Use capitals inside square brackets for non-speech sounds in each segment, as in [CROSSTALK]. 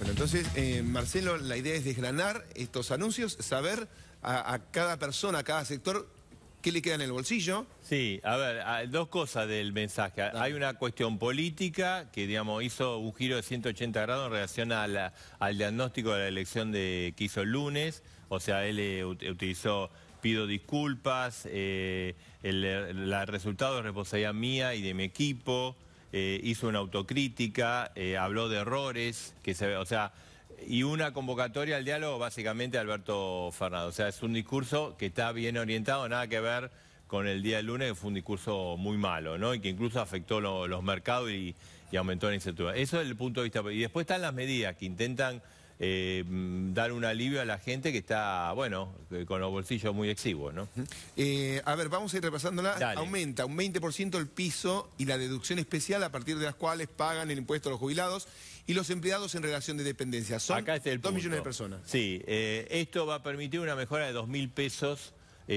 Bueno, entonces, eh, Marcelo, la idea es desgranar estos anuncios, saber a, cada persona, a cada sector, qué le queda en el bolsillo. Sí, a ver, dos cosas del mensaje. Hay una cuestión política que, digamos, hizo un giro de 180 grados en relación al diagnóstico de la elección de, que hizo el lunes. O sea, él eh, utilizó pido disculpas, eh, el, el, resultado es responsabilidad mía y de mi equipo. Eh, hizo una autocrítica, eh, habló de errores, que se, o sea, y una convocatoria al diálogo básicamente Alberto Fernández. O sea, es un discurso que está bien orientado, nada que ver con el día del lunes, que fue un discurso muy malo, ¿no? Y que incluso afectó los mercados y, y, aumentó la incertidumbre. Eso es el punto de vista. Y después están las medidas que intentan eh, dar un alivio a la gente que está, bueno, con los bolsillos muy exiguos, ¿no? Eh, a ver, vamos a ir repasándola. Aumenta un 20% el piso y la deducción especial a partir de las cuales pagan el impuesto a los jubilados y los empleados en relación de dependencia. Son Acá el 2 millones de personas. Sí, eh, esto va a permitir una mejora de 2 mil pesos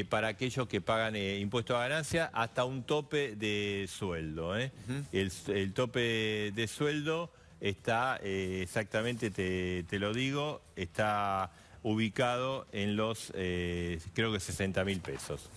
para aquellos que pagan impuesto a ganancia hasta un tope de sueldo. el, tope de sueldo está, eh, exactamente te, lo digo, está ubicado en los, eh, creo que 60 mil pesos.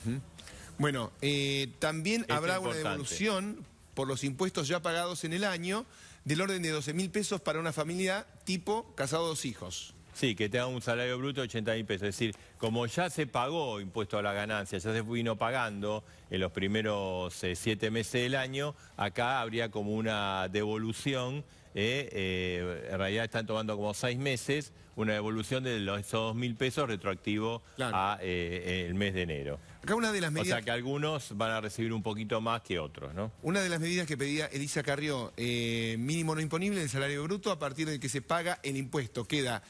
Bueno, eh, también habrá una devolución por los impuestos ya pagados en el año del orden de 12 mil pesos para una familia tipo casado dos hijos. Sí, que tenga un salario bruto de 80 mil pesos. Es decir, como ya se pagó impuesto a la ganancia, ya se vino pagando en los primeros siete meses del año, acá habría como una devolución eh, en realidad están tomando como seis meses una devolución de los, esos dos mil pesos retroactivo al a eh, el mes de enero. Acá una de las medidas... O sea que algunos van a recibir un poquito más que otros, ¿no? Una de las medidas que pedía Elisa Carrió, eh, mínimo no imponible del salario bruto a partir de que se paga el impuesto, queda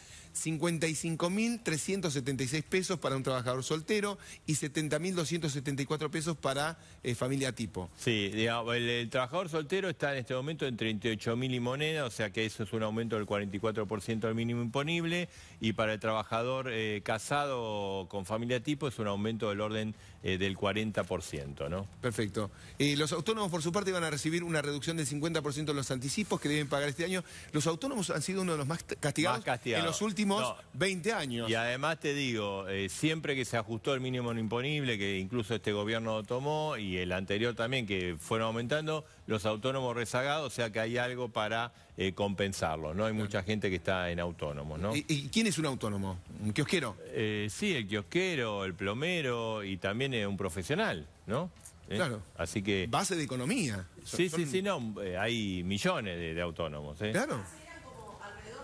55.376 pesos para un trabajador soltero y 70.274 pesos para eh, familia tipo. Sí, digamos, el, trabajador soltero está en este momento en 38.000 y moneda, o sea que eso es un aumento del 44% al mínimo imponible y para el trabajador eh, casado con familia tipo es un aumento del orden eh, del 40%, ¿no? Perfecto. los autónomos por su parte van a recibir una reducción del 50% de los anticipos que deben pagar este año. Los autónomos han sido uno de los más castigados, más castigados. en los últimos 20 años. Y además te digo, eh, siempre que se ajustó el mínimo imponible, que incluso este gobierno tomó, y el anterior también, que fueron aumentando, los autónomos rezagados, o sea que hay algo para eh, compensarlo ¿no? Hay mucha gente que está en autónomos, ¿no? ¿Y, quién es un autónomo? ¿Un kiosquero? Eh, sí, el kiosquero, el plomero y también es un profesional, ¿no? Claro. Así que... Base de economía. Sí, sí, sí, no, hay millones de, autónomos. Claro.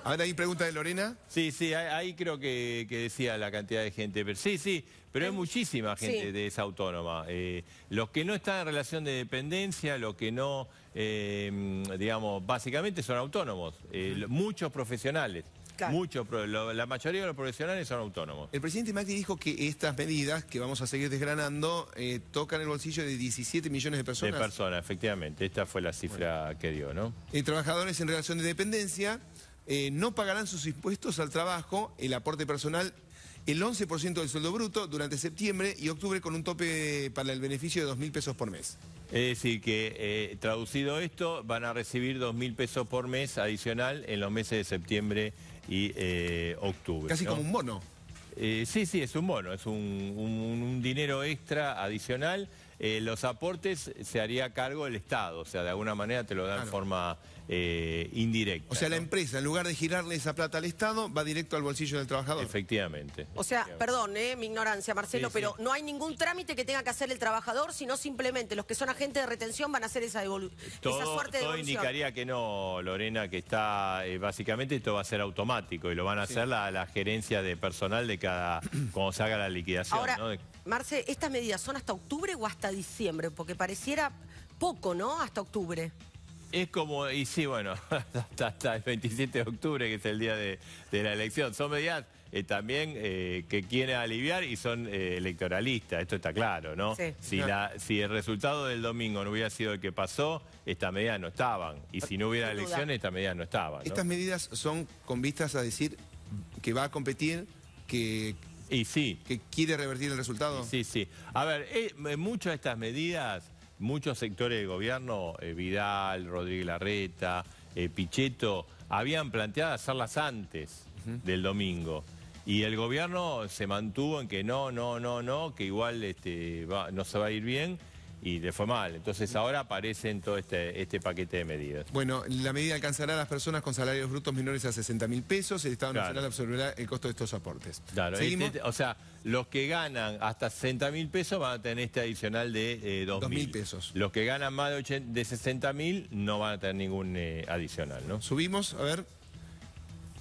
A ver, ¿hay pregunta de Lorena? Sí, sí, ahí, creo que, decía la cantidad de gente. sí, sí, pero hay muchísima gente de esa autónoma. Eh, los que no están en relación de dependencia, los que no, eh, digamos, básicamente son autónomos. Eh, muchos profesionales. la mayoría de los profesionales son autónomos. El presidente Macri dijo que estas medidas que vamos a seguir desgranando tocan el bolsillo de 17 millones de personas. De personas, efectivamente. Esta fue la cifra que dio, ¿no? Y trabajadores en relación de dependencia, eh, no pagarán sus impuestos al trabajo, el aporte personal, el 11% del sueldo bruto durante septiembre y octubre con un tope para el beneficio de 2.000 pesos por mes. Es decir, que eh, traducido esto, van a recibir 2.000 pesos por mes adicional en los meses de septiembre y eh, octubre. Casi como un bono. sí, sí, es un bono, es un dinero extra adicional eh, los aportes se haría cargo el Estado, o sea, de alguna manera te lo dan en forma eh, indirecta. O sea, la empresa, en lugar de girarle esa plata al Estado, va directo al bolsillo del trabajador. Efectivamente. O sea, perdón, eh, mi ignorancia, Marcelo, pero no hay ningún trámite que tenga que hacer el trabajador, sino simplemente los que son agentes de retención van a hacer esa, suerte de todo indicaría que no, Lorena, que está, básicamente esto va a ser automático y lo van a hacer la, gerencia de personal de cada, cuando se haga la liquidación. ¿no? Marce, ¿estas medidas son hasta octubre o hasta diciembre? Porque pareciera poco, ¿no? Hasta octubre. Es como, y sí, bueno, [LAUGHS] hasta, el 27 de octubre, que es el día de, la elección. Son medidas eh, también eh, que quieren aliviar y son eh, electoralistas, esto está claro, ¿no? Sí, si, el resultado del domingo no hubiera sido el que pasó, estas medidas no estaban. Y si no hubiera elecciones, estas medidas no estaban. Estas medidas son con vistas a decir que va a competir, que y sí. ¿Que quiere revertir el resultado? Sí, sí. A ver, eh, eh, muchas de estas medidas, muchos sectores de gobierno, eh, Vidal, Rodríguez Larreta, Pichetto, habían planteado hacerlas antes del domingo. Y el gobierno se mantuvo en que no, no, no, no, que igual este, no se va a ir bien y le fue mal. Entonces ahora aparece en todo este, este paquete de medidas. Bueno, la medida alcanzará a las personas con salarios brutos menores a 60 mil pesos. El Estado Nacional absorberá el costo de estos aportes. Claro, este, este, o sea, los que ganan hasta 60 mil pesos van a tener este adicional de eh, mil pesos. Los que ganan más de, 80, 60 mil no van a tener ningún eh, adicional, ¿no? Subimos, a ver.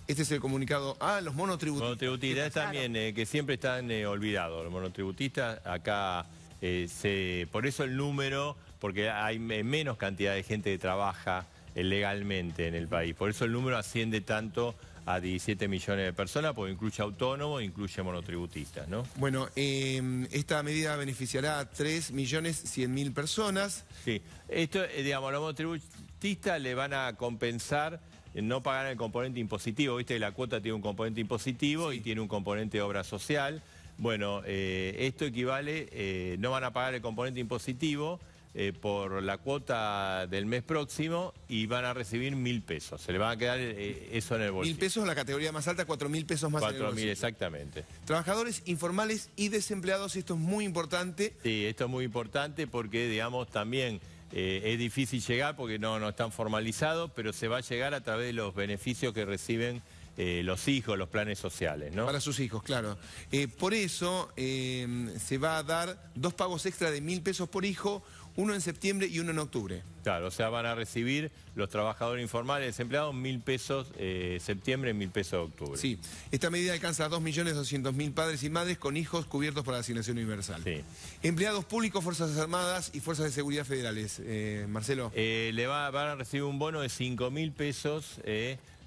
Este es el comunicado. Ah, los monotributistas. también, eh, que siempre están eh, olvidados. Los monotributistas acá... Eh, por eso el número, porque hay menos cantidad de gente que trabaja eh, legalmente en el país. Por eso el número asciende tanto a 17 millones de personas, porque incluye autónomos, incluye monotributistas, Bueno, em, esta medida beneficiará a 3 millones 100 mil personas. Sí, esto, eh, digamos, los monotributistas le van a compensar no pagar el componente impositivo, viste que la cuota tiene un componente impositivo y tiene un componente de obra social. Bueno, eh, esto equivale, eh, no van a pagar el componente impositivo eh, por la cuota del mes próximo y van a recibir mil pesos. Se le van a quedar eso en el bolsillo. Mil pesos la categoría más alta, cuatro mil pesos más Cuatro mil, exactamente. Trabajadores informales y desempleados, esto es muy importante. Sí, esto es muy importante porque, digamos, también... es difícil llegar porque no, no están formalizados, pero se va a llegar a través de los beneficios que reciben eh, los hijos, los planes sociales, ¿no? Para sus hijos, claro. Eh, por eso eh, se va a dar dos pagos extra de mil pesos por hijo, uno en septiembre y uno en octubre. Claro, o sea, van a recibir los trabajadores informales desempleados mil pesos eh, septiembre, mil pesos octubre. Sí, esta medida alcanza a 2.200.000 padres y madres con hijos cubiertos por la asignación universal. Sí. Empleados públicos, Fuerzas Armadas y Fuerzas de Seguridad Federales. Marcelo. le va, van a recibir un bono de 5.000 pesos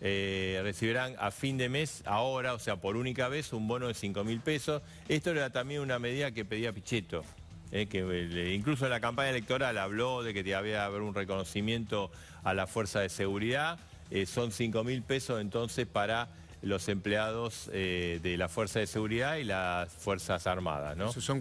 eh, recibirán a fin de mes, ahora, o sea, por única vez, un bono de 5 mil pesos. Esto era también una medida que pedía Pichetto. Eh, que eh, incluso en la campaña electoral habló de que había haber un reconocimiento a la fuerza de seguridad. son 5 mil pesos entonces para los empleados de la Fuerza de Seguridad y las Fuerzas Armadas, ¿no? Son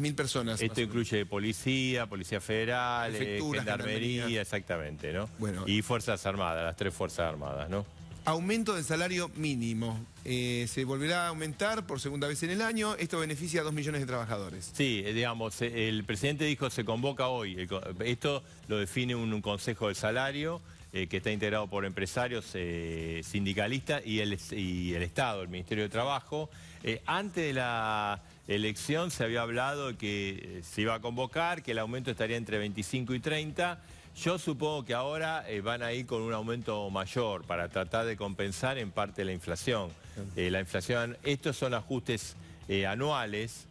mil personas. Esto incluye policía, policía federal, gendarmería, exactamente, ¿no? Y Fuerzas Armadas, las tres Fuerzas Armadas, ¿no? Aumento del salario mínimo. Eh, se volverá a aumentar por segunda vez en el año. Esto beneficia a dos millones de trabajadores. Sí, eh, digamos, eh, el presidente dijo se convoca hoy. Esto lo define un, consejo de salario que está integrado por empresarios, sindicalistas y el, y el Estado, el Ministerio de Trabajo. antes de la elección se había hablado que eh, se iba a convocar, que el aumento estaría entre 25 y 30. Yo supongo que ahora eh, van a ir con un aumento mayor para tratar de compensar en parte la inflación. Eh, la inflación, estos son ajustes anuales,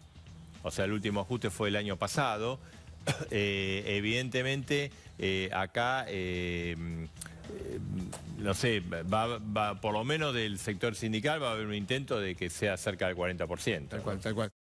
o sea, el último ajuste fue el año pasado. [COUGHS] evidentemente, acá mm, no sé, va, por lo menos del sector sindical va a haber un intento de que sea cerca del 40%.